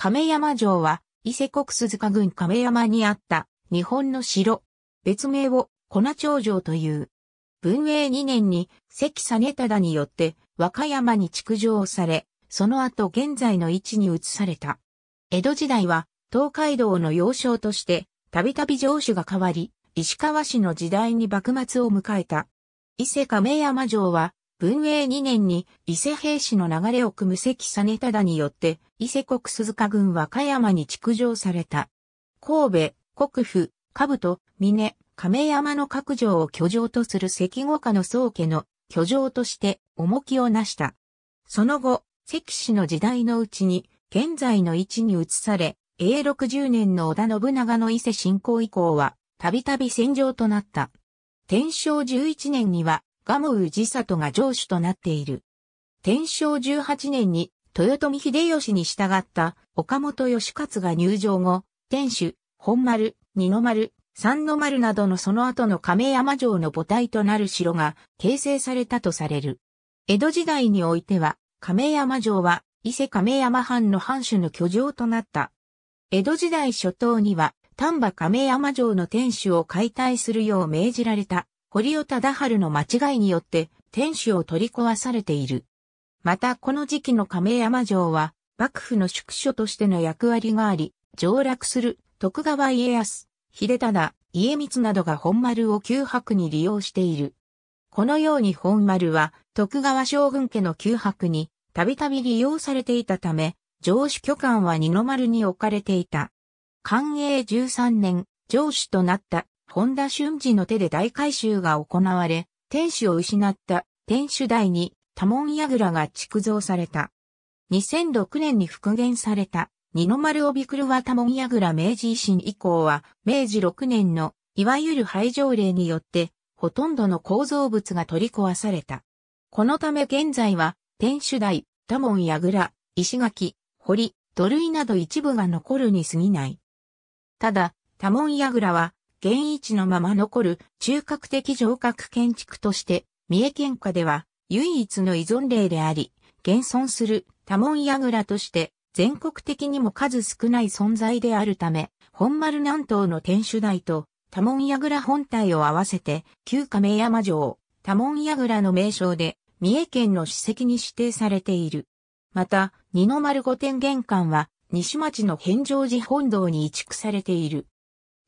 亀山城は、伊勢国鈴鹿郡亀山にあった日本の城。別名を粉町城という。文永2年に関実忠によって和歌山に築城され、その後現在の位置に移された。江戸時代は東海道の要衝として、たびたび城主が変わり、石川氏の時代に幕末を迎えた。伊勢亀山城は文永2年に伊勢兵士の流れを組む関実忠によって伊勢国鈴鹿郡和歌山に築城された。神戸、国府、兜、峰、亀山の各城を居城とする関五家の宗家の居城として重きを成した。その後、関氏の時代のうちに現在の位置に移され、永六0年の織田信長の伊勢侵攻以降は、たびたび戦場となった。天正11年には、ウジサトが城主となっている。天正18年に豊臣秀吉に従った岡本義勝が入城後、天守、本丸、二の丸、三の丸などのその後の亀山城の母体となる城が形成されたとされる。江戸時代においては、亀山城は伊勢亀山藩の藩主の居城となった。江戸時代初頭には丹波亀山城の天守を解体するよう命じられた堀尾忠春の間違いによって天守を取り壊されている。またこの時期の亀山城は幕府の宿所としての役割があり、上落する徳川家康、秀忠、家光などが本丸を旧白に利用している。このように本丸は徳川将軍家の旧白にたびたび利用されていたため、城主巨漢は二の丸に置かれていた。寛永13年、城主となった本田俊二の手で大改修が行われ、天守を失った天守台に多門櫓が築造された。2006年に復元された二の丸帯黒は多門櫓明治維新以降は明治6年のいわゆる廃条例によってほとんどの構造物が取り壊された。このため現在は天守台、多門櫓、石垣、堀、土塁など一部が残るに過ぎない。ただ、多門櫓は現位置のまま残る中核的城郭建築として、三重県下では唯一の依存例であり、現存する多門櫓として全国的にも数少ない存在であるため、本丸南東の天守台と多門櫓本体を合わせて旧亀山城、多門櫓の名称で三重県の史跡に指定されている。また、二の丸御殿玄関は西町の返上寺本堂に移築されている。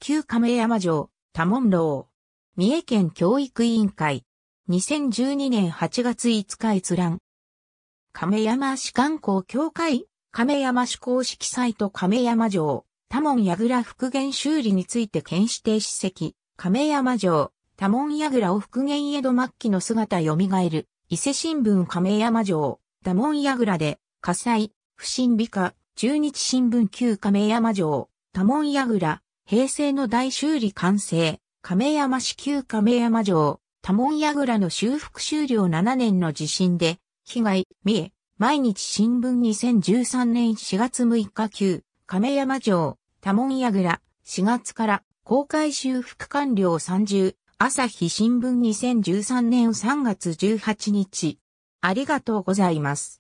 旧亀山城、多門楼。三重県教育委員会。2012年8月5日閲覧。亀山市観光協会、亀山市公式サイト亀山城、多門櫓復元修理について県指定史跡、亀山城、多門櫓を復元江戸末期の姿蘇る、伊勢新聞亀山城、多門櫓で、火災、不審美化、中日新聞旧亀山城、多門櫓、平成の大修理完成、亀山市旧亀山城、多門櫓の修復終了7年の地震で、被害、三重、毎日新聞2013年4月6日旧、亀山城、多門櫓、4月から公開修復完了30、朝日新聞2013年3月18日。ありがとうございます。